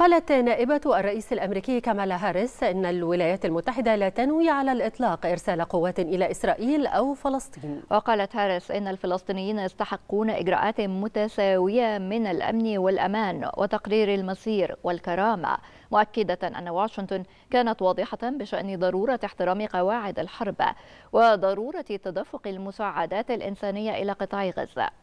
قالت نائبة الرئيس الأمريكي كامالا هاريس أن الولايات المتحدة لا تنوي على الإطلاق إرسال قوات إلى إسرائيل أو فلسطين وقالت هاريس أن الفلسطينيين يستحقون إجراءات متساوية من الأمن والأمان وتقرير المصير والكرامة مؤكدة أن واشنطن كانت واضحة بشأن ضرورة احترام قواعد الحرب وضرورة تدفق المساعدات الإنسانية إلى قطاع غزة